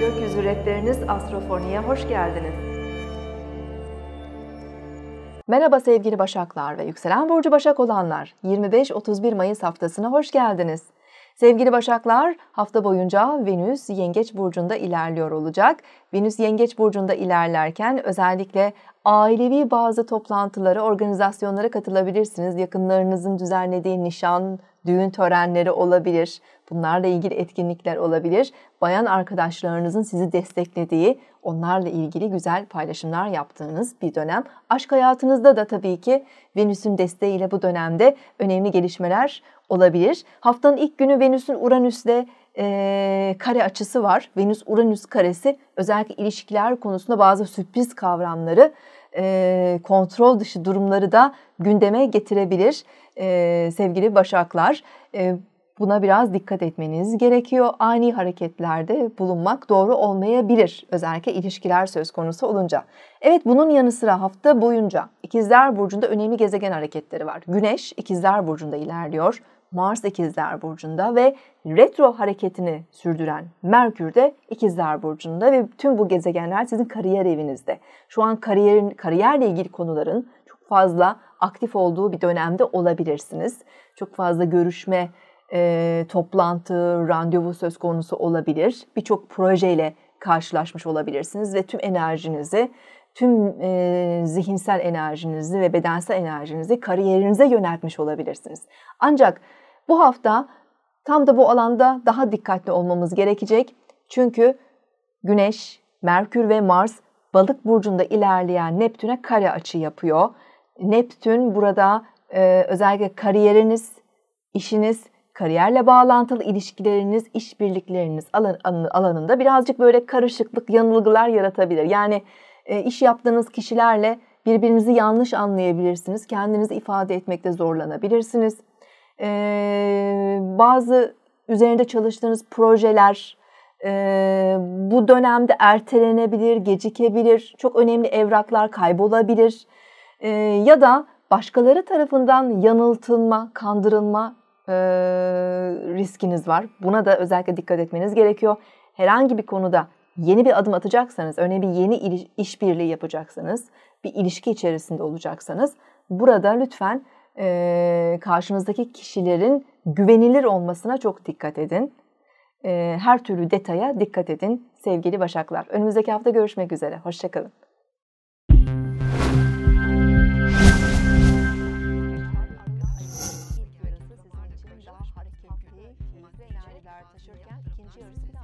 Gökyüzü rehberiniz Astrofoni'ye hoş geldiniz. Merhaba sevgili Başaklar ve yükselen burcu Başak olanlar. 25-31 Mayıs haftasına hoş geldiniz. Sevgili Başaklar, hafta boyunca Venüs Yengeç burcunda ilerliyor olacak. Venüs Yengeç burcunda ilerlerken özellikle ailevi bazı toplantılara, organizasyonlara katılabilirsiniz. Yakınlarınızın düzenlediği nişan, düğün törenleri olabilir. Bunlarla ilgili etkinlikler olabilir. Bayan arkadaşlarınızın sizi desteklediği, onlarla ilgili güzel paylaşımlar yaptığınız bir dönem. Aşk hayatınızda da tabii ki Venüs'ün desteğiyle bu dönemde önemli gelişmeler olabilir. Haftanın ilk günü Venüs'ün Uranüs'le kare açısı var. Venüs-Uranüs karesi özellikle ilişkiler konusunda bazı sürpriz kavramları, kontrol dışı durumları da gündeme getirebilir sevgili Başaklar. Buna biraz dikkat etmeniz gerekiyor. Ani hareketlerde bulunmak doğru olmayabilir. Özellikle ilişkiler söz konusu olunca. Evet bunun yanı sıra hafta boyunca İkizler Burcu'nda önemli gezegen hareketleri var. Güneş İkizler Burcu'nda ilerliyor. Mars ikizler Burcu'nda ve retro hareketini sürdüren Merkür de ikizler Burcu'nda ve tüm bu gezegenler sizin kariyer evinizde. Şu an kariyerin, kariyerle ilgili konuların çok fazla aktif olduğu bir dönemde olabilirsiniz. Çok fazla görüşme, e, toplantı, randevu söz konusu olabilir. Birçok projeyle karşılaşmış olabilirsiniz ve tüm enerjinizi tüm e, zihinsel enerjinizi ve bedensel enerjinizi kariyerinize yöneltmiş olabilirsiniz. Ancak bu hafta tam da bu alanda daha dikkatli olmamız gerekecek. Çünkü Güneş, Merkür ve Mars Balık burcunda ilerleyen Neptün'e kare açı yapıyor. Neptün burada e, özellikle kariyeriniz, işiniz, kariyerle bağlantılı ilişkileriniz, işbirlikleriniz alan, alanında birazcık böyle karışıklık, yanılgılar yaratabilir. Yani e, iş yaptığınız kişilerle birbirinizi yanlış anlayabilirsiniz. Kendinizi ifade etmekte zorlanabilirsiniz. E, bazı üzerinde çalıştığınız projeler e, bu dönemde ertelenebilir, gecikebilir. Çok önemli evraklar kaybolabilir. Ya da başkaları tarafından yanıltılma, kandırılma riskiniz var. Buna da özellikle dikkat etmeniz gerekiyor. Herhangi bir konuda yeni bir adım atacaksanız, örneğin bir yeni işbirliği yapacaksanız, bir ilişki içerisinde olacaksanız burada lütfen e, karşınızdaki kişilerin güvenilir olmasına çok dikkat edin. E, her türlü detaya dikkat edin sevgili Başaklar. Önümüzdeki hafta görüşmek üzere. Hoşçakalın.